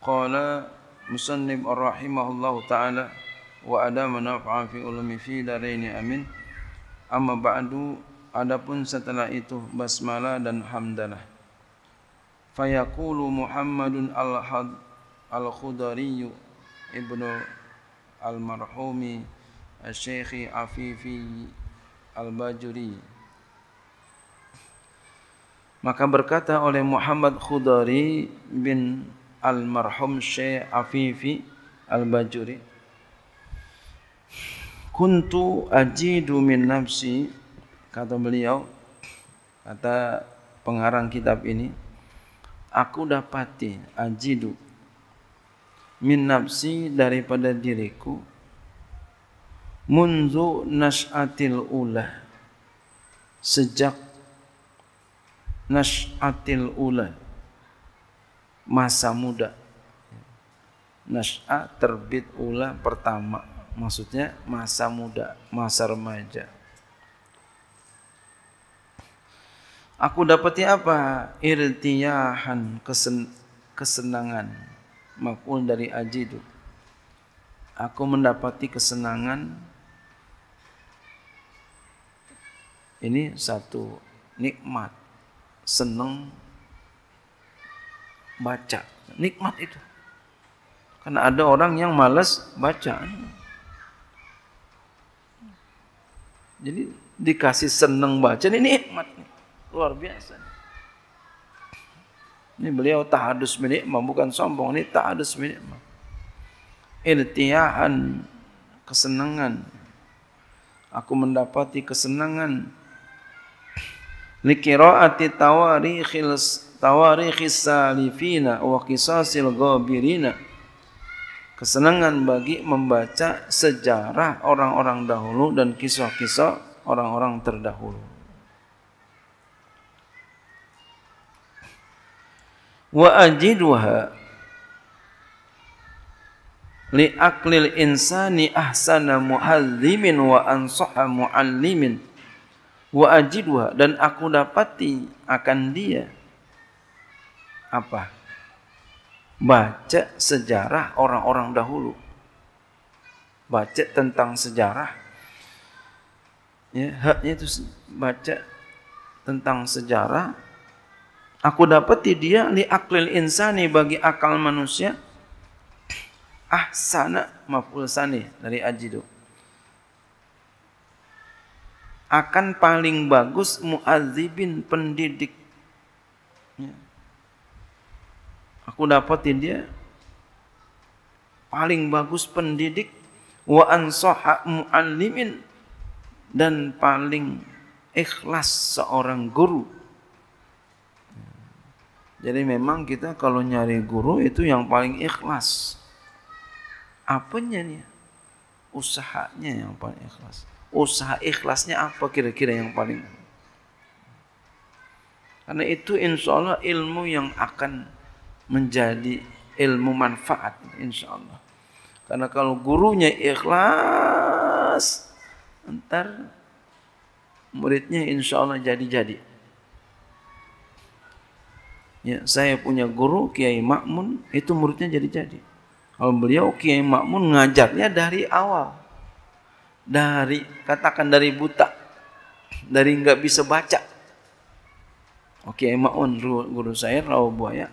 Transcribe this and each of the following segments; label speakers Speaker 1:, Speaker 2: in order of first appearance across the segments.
Speaker 1: Qala musannib rahimahullahu taala wa ada naf'an fi ulumi fi daraini amin. Amma ba'du adapun setelah itu basmalah dan hamdalah. Fayaqulu Muhammadun al-Had al-Khudari ibnu al-marhumi al-Syekh Afifi al-Bajuri Maka berkata oleh Muhammad Khudari bin almarhum Syekh Afifi Al-Bajuri Kuntu ajidu min nafsi kata beliau kata pengarang kitab ini aku dapati ajidu min nafsi daripada diriku munzu nas'atil ulah, sejak nas'atil ulah. masa muda. Nas'a terbit ula pertama. Maksudnya masa muda, masa remaja. Aku dapati apa? Irtiyahan, kesen kesenangan. Makul dari ajidu. Aku mendapati kesenangan. Ini satu nikmat. Seneng baca. Nikmat itu. Karena ada orang yang malas baca. Jadi dikasih seneng baca ini nikmat Luar biasa. Ini beliau tahadus binikmah bukan sombong, ini tahadus binikmah. Irtiaan kesenangan. Aku mendapati kesenangan. Likiraati tawarikhil tawarikh salifina wa qisasil ghabirina kesenangan bagi membaca sejarah orang-orang dahulu dan kisah-kisah orang-orang terdahulu wa ajidwaha li aqlil insani ahsana muhallimin wa ansaha muallimin wa ajidwa dan aku dapati akan dia apa? Baca sejarah orang-orang dahulu. Baca tentang sejarah. Ya, haknya itu baca tentang sejarah. Aku dapati dia li aklil insani bagi akal manusia. ah sana maful sani dari ajidu akan paling bagus muazibin pendidik. Ya. Aku dapatin dia paling bagus pendidik wa ansaha muallimin dan paling ikhlas seorang guru. Jadi memang kita kalau nyari guru itu yang paling ikhlas. Apanya nih? Usahanya yang paling ikhlas. Usaha ikhlasnya apa kira-kira yang paling? Karena itu insya Allah ilmu yang akan menjadi ilmu manfaat insya Allah. Karena kalau gurunya ikhlas, ntar muridnya insya Allah jadi-jadi. Ya, saya punya guru Kiai Makmun, itu muridnya jadi-jadi. Kalau beliau Kiai Makmun ngajarnya dari awal. Dari katakan dari buta, dari nggak bisa baca. Oke, oh, Makmun guru saya Rawa Buaya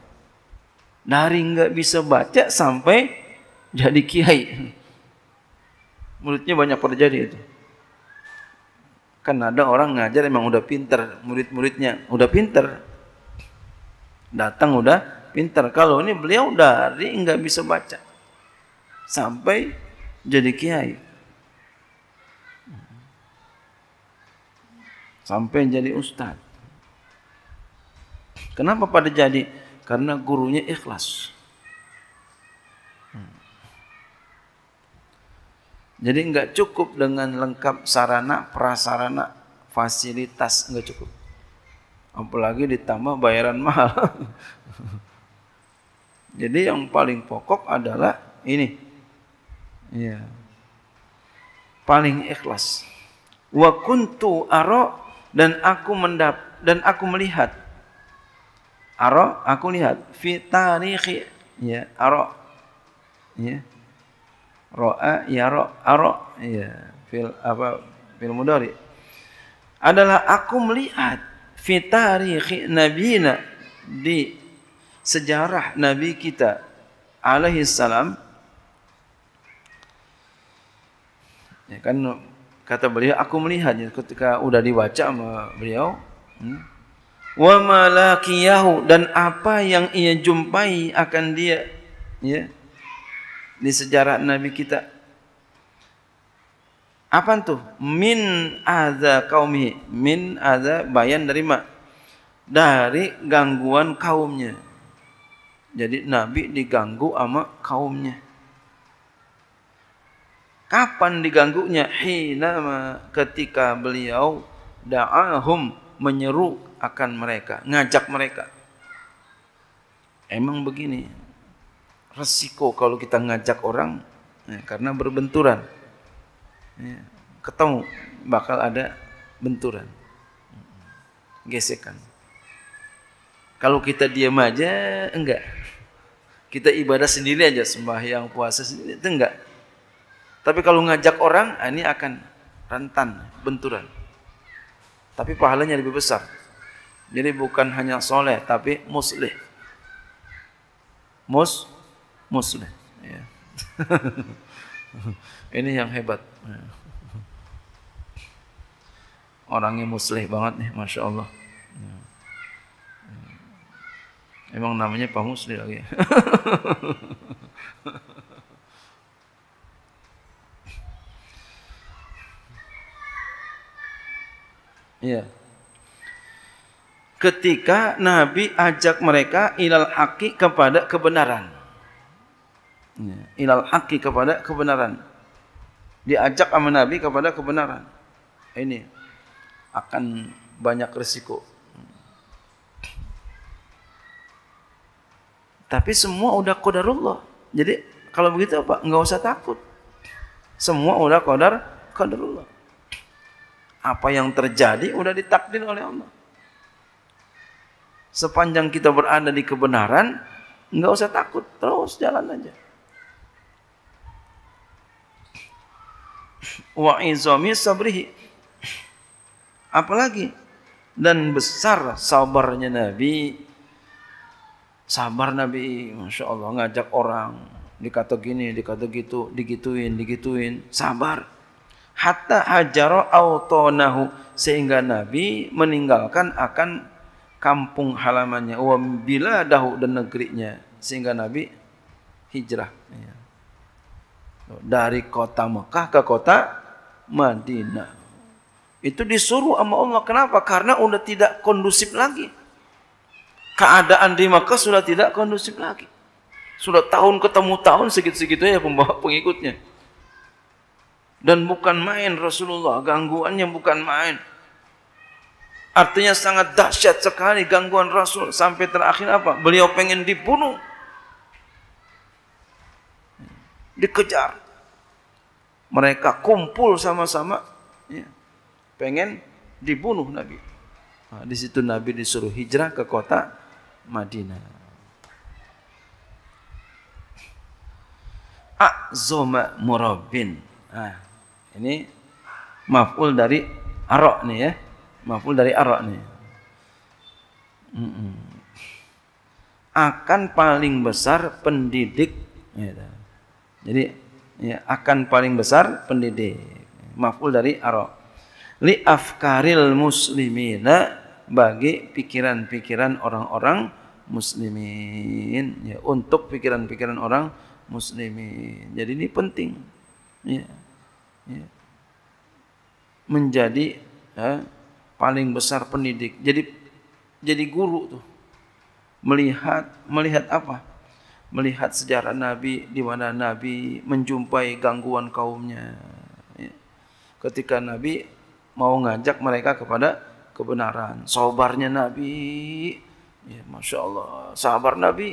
Speaker 1: dari nggak bisa baca sampai jadi kiai. Muridnya banyak terjadi itu. Kan ada orang ngajar emang udah pinter, murid-muridnya udah pinter. Datang udah pinter. Kalau ini beliau dari nggak bisa baca sampai jadi kiai. Sampai jadi ustadz. Kenapa pada jadi karena gurunya ikhlas. Jadi nggak cukup dengan lengkap sarana, prasarana, fasilitas nggak cukup. Apalagi ditambah bayaran mahal. Jadi yang paling pokok adalah ini. Ya. Paling ikhlas. Wa kuntu aro dan aku mendap dan aku melihat Aro, aku lihat fi tarikh ya aro ya roa ya ro aro ya fil apa fil mudari adalah aku melihat fi tarikh nabina di sejarah nabi kita alaihi salam ya kan kata beliau aku melihat. Ya, ketika sudah dibaca sama beliau hmm, wa malakiyahu dan apa yang ia jumpai akan dia ya di sejarah nabi kita apa itu min adza qaumi min adza bayan dari mak dari gangguan kaumnya jadi nabi diganggu sama kaumnya kapan diganggunya hina ketika beliau da'ahum menyeru akan mereka, ngajak mereka. Emang begini, resiko kalau kita ngajak orang ya, karena berbenturan. Ya, ketemu bakal ada benturan. Gesekan. Kalau kita diam aja enggak. Kita ibadah sendiri aja sembahyang puasa sendiri itu enggak. Tapi kalau ngajak orang ah, ini akan rentan benturan. Tapi pahalanya lebih besar. Jadi bukan hanya soleh tapi muslih. Mus muslih. Ya. Ini yang hebat. Orangnya muslih banget nih, masya Allah. Ya. Emang namanya Pak Musli lagi. Ya? Iya. yeah ketika Nabi ajak mereka ilal haki kepada kebenaran. Ya, ilal haki kepada kebenaran. Diajak sama Nabi kepada kebenaran. Ini akan banyak risiko. Tapi semua udah kodarullah. Jadi kalau begitu apa? Enggak usah takut. Semua udah kodar kodarullah. Apa yang terjadi udah ditakdir oleh Allah sepanjang kita berada di kebenaran, nggak usah takut, terus jalan aja. Wa izami sabrihi. Apalagi dan besar sabarnya Nabi. Sabar Nabi, masya Allah ngajak orang dikata gini, dikata gitu, digituin, digituin, sabar. Hatta hajaro autonahu sehingga Nabi meninggalkan akan kampung halamannya wa dahuk dan negerinya sehingga Nabi hijrah ya. dari kota Mekah ke kota Madinah itu disuruh sama Allah kenapa karena udah tidak kondusif lagi keadaan di Mekah sudah tidak kondusif lagi sudah tahun ketemu tahun segitu-segitunya pembawa pengikutnya dan bukan main Rasulullah gangguannya bukan main Artinya sangat dahsyat sekali gangguan Rasul sampai terakhir apa? Beliau pengen dibunuh. Dikejar. Mereka kumpul sama-sama ya, pengen dibunuh Nabi. Nah, di situ Nabi disuruh hijrah ke kota Madinah. Azoma murabin. Nah, ini maf'ul dari arok nih ya maful dari arak nih. Mm -mm. Akan paling besar pendidik. Ya, jadi ya, akan paling besar pendidik. Maful dari arak. Li afkaril muslimina bagi pikiran-pikiran orang-orang muslimin ya untuk pikiran-pikiran orang muslimin jadi ini penting ya, ya. menjadi ya, paling besar pendidik. Jadi jadi guru tuh. Melihat melihat apa? Melihat sejarah Nabi di mana Nabi menjumpai gangguan kaumnya. Ya. Ketika Nabi mau ngajak mereka kepada kebenaran, sabarnya Nabi, ya masya Allah, sabar Nabi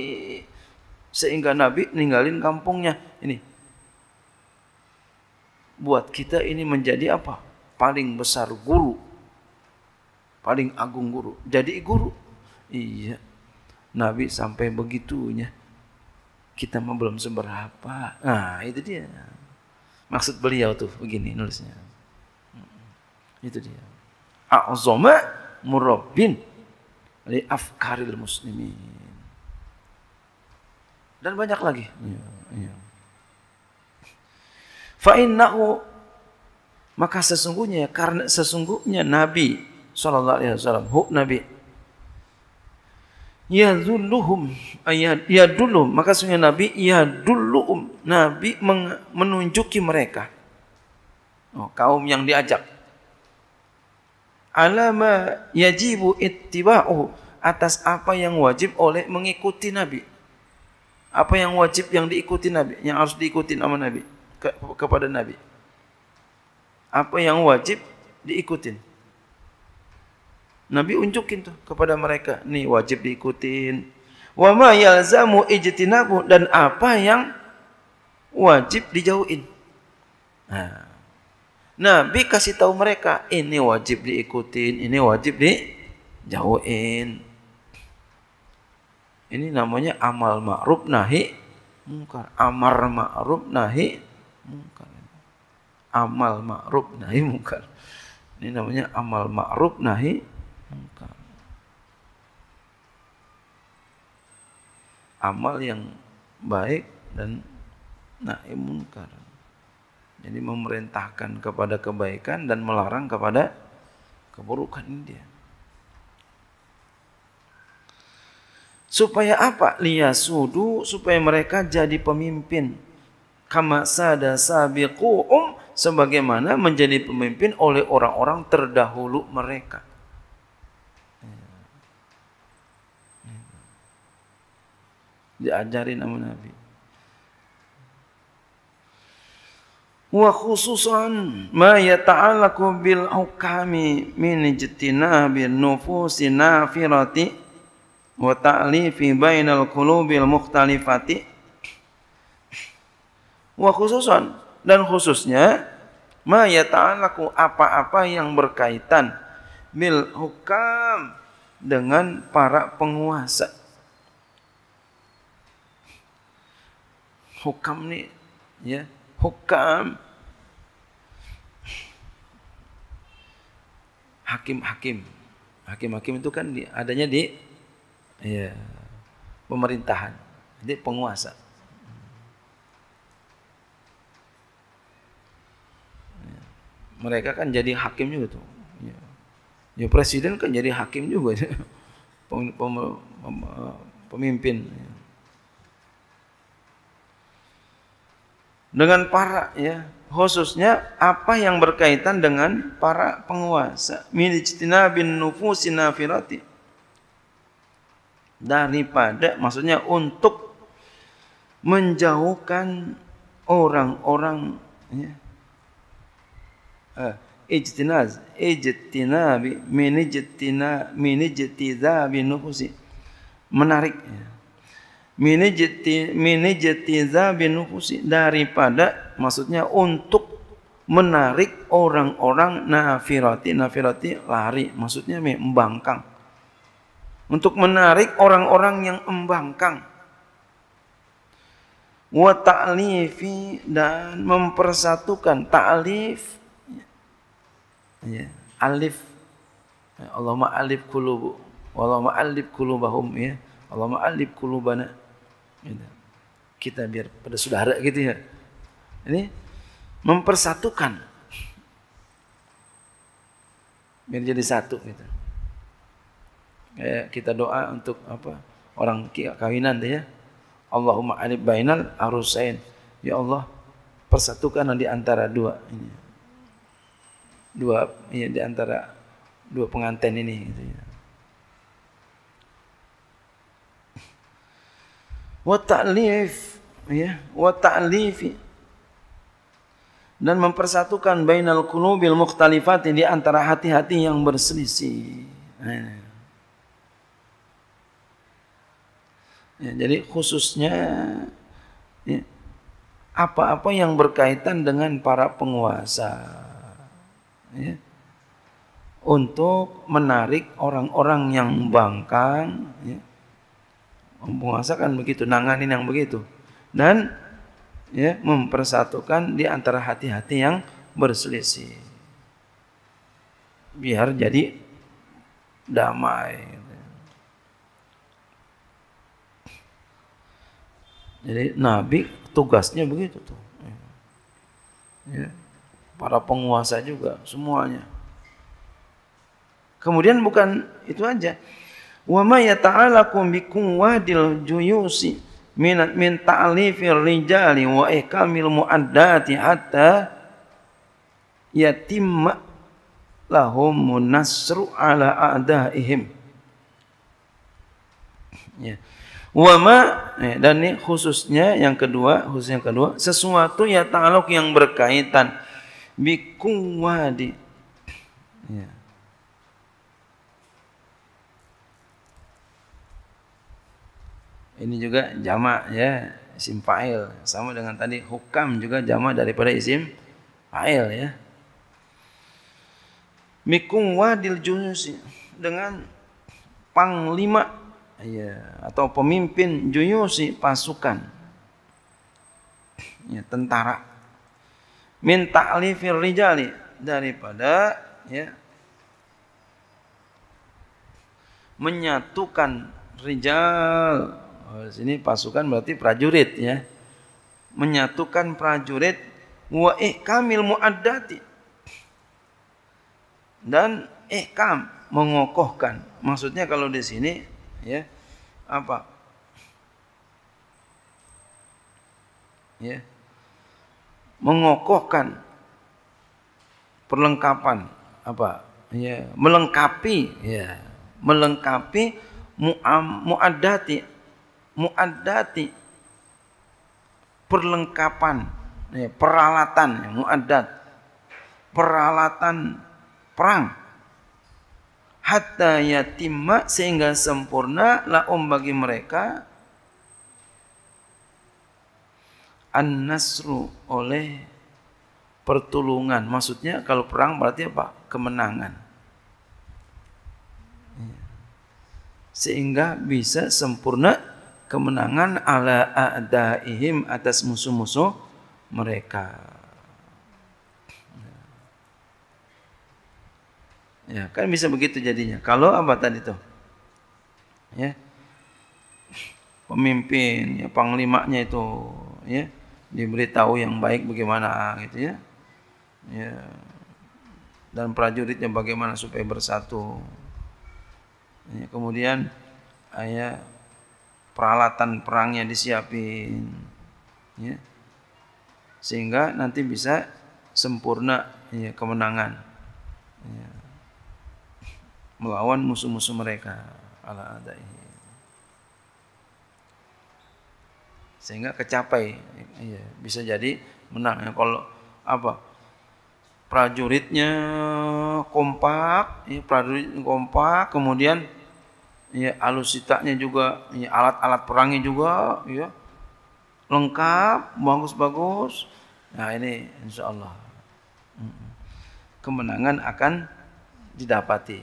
Speaker 1: sehingga Nabi ninggalin kampungnya ini. Buat kita ini menjadi apa? Paling besar guru paling agung guru. Jadi guru. Iya. Nabi sampai begitunya. Kita mah belum seberapa. Nah, itu dia. Maksud beliau tuh begini nulisnya. Hmm, itu dia. A'zama murabbin li afkaril muslimin. Dan banyak lagi. Iya, iya. Fa innahu maka sesungguhnya karena sesungguhnya Nabi sallallahu alaihi wasallam hu nabi ya dulluhum ya dulu maka sungai nabi ya dulluhum nabi menunjuki mereka oh, kaum yang diajak alama yajibu ittiba'u atas apa yang wajib oleh mengikuti nabi apa yang wajib yang diikuti nabi yang harus diikuti sama nabi ke, kepada nabi apa yang wajib diikutin Nabi unjukin tuh kepada mereka, nih wajib diikutin. Wa ma yalzamu ijtinabu dan apa yang wajib dijauhin. Nah, Nabi kasih tahu mereka, ini wajib diikutin, ini wajib dijauhin. Ini namanya amal ma'ruf nahi mungkar. Amar ma'ruf nahi mungkar. Amal ma'ruf nahi mungkar. Ini namanya amal ma'ruf nahi engkau. Amal yang baik dan naim munkar. Jadi memerintahkan kepada kebaikan dan melarang kepada keburukan dia. Supaya apa? Liyasudu supaya mereka jadi pemimpin. Kama sada sabiquum sebagaimana menjadi pemimpin oleh orang-orang terdahulu mereka. Diajarin sama Nabi. Wa khususan ma yata'alaku bil hukami min bin nufusi nafirati wa ta'lifi bainal kulubil mukhtalifati wa khususan dan khususnya ma yata'alaku apa-apa yang berkaitan bil hukam dengan para penguasa hukam ni ya hukam hakim-hakim hakim-hakim itu kan adanya di ya, pemerintahan di penguasa ya. mereka kan jadi hakim juga tuh ya, ya presiden kan jadi hakim juga pemimpin ya. dengan para ya khususnya apa yang berkaitan dengan para penguasa minijtina bin nufusina firati daripada maksudnya untuk menjauhkan orang-orang ya, eh, ijtinaz ijtina bi ijtina min bin nufusi menarik ya minijtiza bin daripada maksudnya untuk menarik orang-orang nafirati nafirati lari maksudnya membangkang untuk menarik orang-orang yang membangkang wa ta'lifi dan mempersatukan ta'lif ya alif Allahumma alif kulubu Allahumma alif kulubahum, ya Allahumma alif qulubana Gitu. Kita biar pada saudara gitu ya. Ini mempersatukan. Biar jadi satu gitu. Kayak kita doa untuk apa? Orang kawinan tuh ya. Allahumma alib bainal arusain. Ya Allah, persatukan di antara dua ini. Dua ya, di antara dua pengantin ini gitu ya. wa ta'lif ya wa ta'lif dan mempersatukan bainal qulubil mukhtalifati di antara hati-hati yang berselisih. Ya, jadi khususnya apa ya, apa-apa yang berkaitan dengan para penguasa ya, untuk menarik orang-orang yang bangkang ya, kan begitu, nanganin yang begitu. Dan ya, mempersatukan di antara hati-hati yang berselisih. Biar jadi damai. Jadi Nabi tugasnya begitu tuh. Ya. Para penguasa juga semuanya. Kemudian bukan itu aja wa ma yata'alakum bikum wadil juyusi minat min ta'lifir rijali wa ikamil muaddati hatta yatimma lahum nasru ala a'daihim ya wa ma ya, dan ini khususnya yang kedua khusus yang kedua sesuatu ya ta'aluk yang berkaitan bikum wadi ya ini juga jama, ya isim fa'il sama dengan tadi hukam juga jama daripada isim fa'il ya mikum wadil junus dengan panglima ya atau pemimpin junusi pasukan ya tentara min ta'lifir rijali daripada ya menyatukan rijal Oh, sini pasukan berarti prajurit ya. Menyatukan prajurit wa ihkamil muaddati. Dan ihkam mengokohkan. Maksudnya kalau di sini ya apa? Ya. Mengokohkan perlengkapan apa? Ya, melengkapi ya, melengkapi muaddati muadati Muadati perlengkapan ya, peralatan ya, muadat, peralatan perang hatta yatimma sehingga sempurna um bagi mereka an-nasru oleh pertulungan maksudnya kalau perang berarti apa kemenangan ya. sehingga bisa sempurna kemenangan ala a'daihim atas musuh-musuh mereka. Ya, kan bisa begitu jadinya. Kalau apa tadi tuh? Ya. Pemimpin, ya panglimanya itu, ya, diberitahu yang baik bagaimana gitu ya. Ya. Dan prajuritnya bagaimana supaya bersatu. Ya, kemudian ayah peralatan perangnya disiapin ya. sehingga nanti bisa sempurna ya, kemenangan ya. melawan musuh-musuh mereka ala adai, sehingga kecapai ya, bisa jadi menang ya, kalau apa prajuritnya kompak ya, prajurit kompak kemudian ya alusitanya juga, ya alat-alat perangnya juga, ya lengkap, bagus-bagus. Nah ini insya Allah kemenangan akan didapati.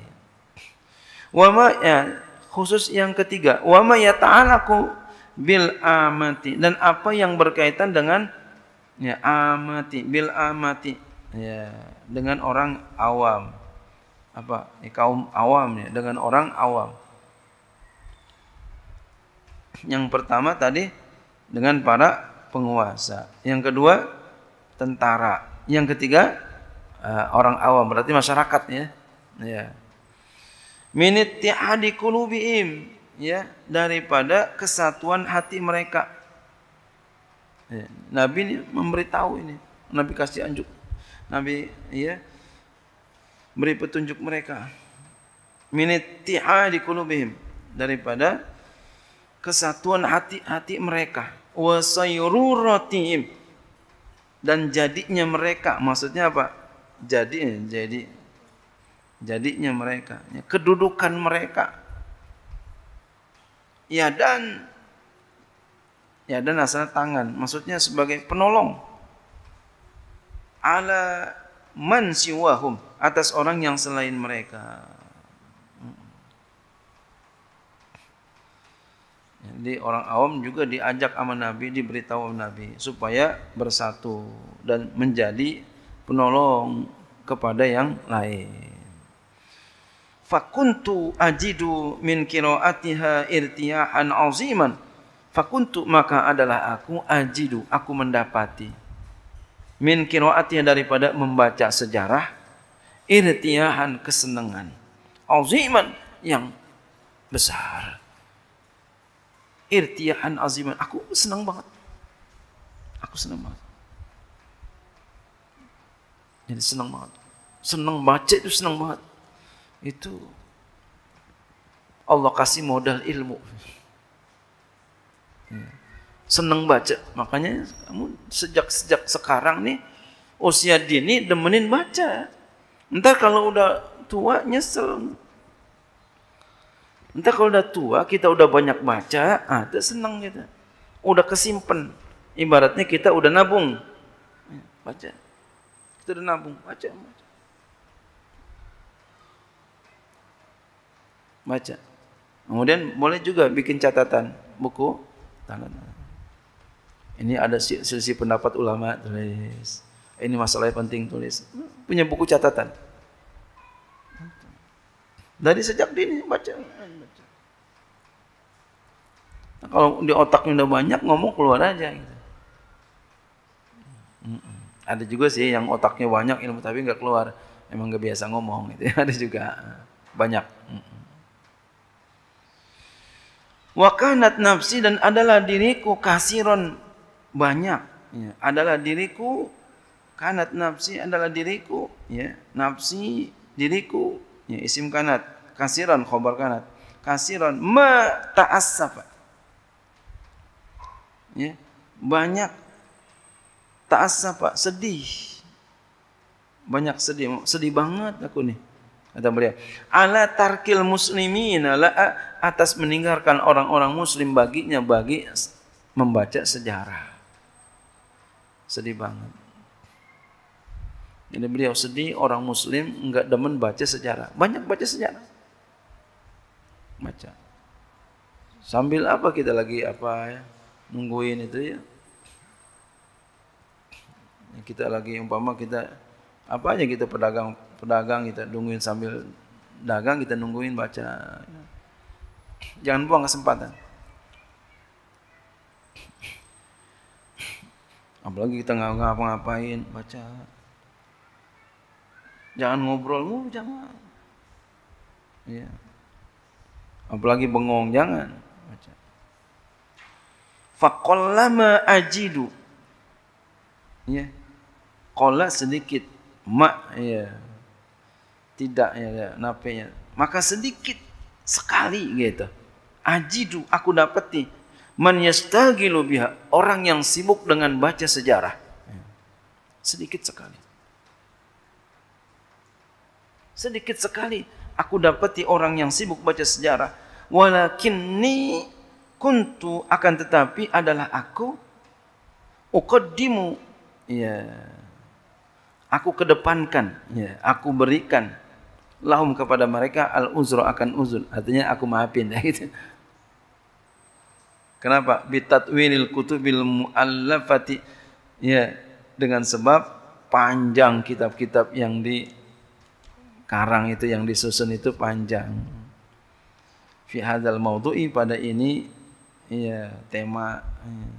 Speaker 1: Wama ya, khusus yang ketiga, wama ya ta'alaku bil amati dan apa yang berkaitan dengan ya amati bil amati ya dengan orang awam apa ya, kaum awam ya dengan orang awam yang pertama tadi dengan para penguasa. Yang kedua tentara. Yang ketiga eh, orang awam berarti masyarakat ya. Ya. Minit ya daripada kesatuan hati mereka. Ya, Nabi ini memberitahu ini. Nabi kasih anjuk. Nabi ya beri petunjuk mereka. Minit tihadi daripada kesatuan hati-hati mereka dan jadinya mereka maksudnya apa jadi jadi jadinya mereka ya, kedudukan mereka ya dan ya dan asal tangan maksudnya sebagai penolong ala man siwahum atas orang yang selain mereka Jadi orang awam juga diajak sama Nabi, diberitahu sama Nabi supaya bersatu dan menjadi penolong kepada yang lain. Fakuntu ajidu min qiraatiha irtiyahan aziman. Fakuntu maka adalah aku ajidu, aku mendapati min qiraatiha daripada membaca sejarah irtiyahan kesenangan aziman yang besar irtiyahan aziman. Aku senang banget. Aku senang banget. Jadi senang banget. Senang baca itu senang banget. Itu Allah kasih modal ilmu. Ya. Senang baca. Makanya kamu sejak-sejak sekarang nih usia dini demenin baca. Entar kalau udah tua nyesel. Entah kalau udah tua, kita udah banyak baca, ada senang kita. Udah kesimpan. Ibaratnya kita udah nabung. Baca. Kita udah nabung, baca. Baca. baca. Kemudian boleh juga bikin catatan buku Ini ada sisi pendapat ulama tulis. Ini masalah yang penting tulis. Punya buku catatan. Dari sejak dini baca kalau di otaknya udah banyak ngomong keluar aja gitu. Ada juga sih yang otaknya banyak ilmu tapi nggak keluar. Emang nggak biasa ngomong gitu. Ada juga eh, banyak. Wakanat nafsi dan adalah diriku kasiron banyak. Ya, adalah diriku kanat nafsi adalah diriku ya nafsi diriku ya isim kanat kasiron khobar kanat kasiron ma ta'assafa ya, banyak asa pak sedih banyak sedih sedih banget aku nih kata beliau ala tarkil muslimin ala atas meninggalkan orang-orang muslim baginya bagi membaca sejarah sedih banget jadi beliau sedih orang muslim enggak demen baca sejarah banyak baca sejarah baca sambil apa kita lagi apa ya nungguin itu ya nah, kita lagi umpama kita apa aja kita pedagang pedagang kita nungguin sambil dagang kita nungguin baca jangan buang kesempatan apalagi kita nggak ngapa-ngapain baca jangan ngobrol mulu jangan ya apalagi bengong jangan Fakolama ajidu. Ya. Kola sedikit. Mak ya. Tidak ya, ya napenya. Maka sedikit sekali gitu. Ajidu aku dapati man yastagilu biha orang yang sibuk dengan baca sejarah. Ya. Sedikit sekali. Sedikit sekali aku dapati orang yang sibuk baca sejarah. ni kuntu akan tetapi adalah aku uqaddimu ya aku kedepankan ya aku berikan lahum kepada mereka al uzra akan uzur artinya aku maafin ya gitu kenapa bitatwilil kutubil muallafati ya dengan sebab panjang kitab-kitab yang di karang itu yang disusun itu panjang fi hadzal maudhu'i pada ini Iya, tema. Eh,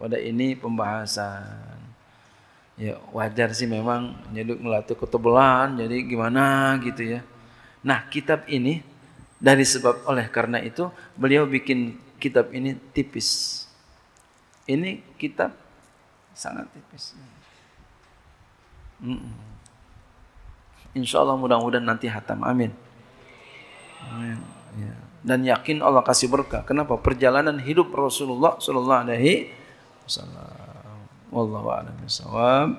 Speaker 1: pada ini pembahasan. Ya wajar sih memang nyeluk melatu ketebelan, jadi gimana gitu ya. Nah kitab ini dari sebab oleh karena itu beliau bikin kitab ini tipis. Ini kitab sangat tipis. Mm -mm. Insya Allah mudah-mudahan nanti hatam. Amin. Amin. Ya dan yakin Allah kasih berkah. Kenapa? Perjalanan hidup Rasulullah sallallahu alaihi wasallam. Wallahu a'lam bishawab.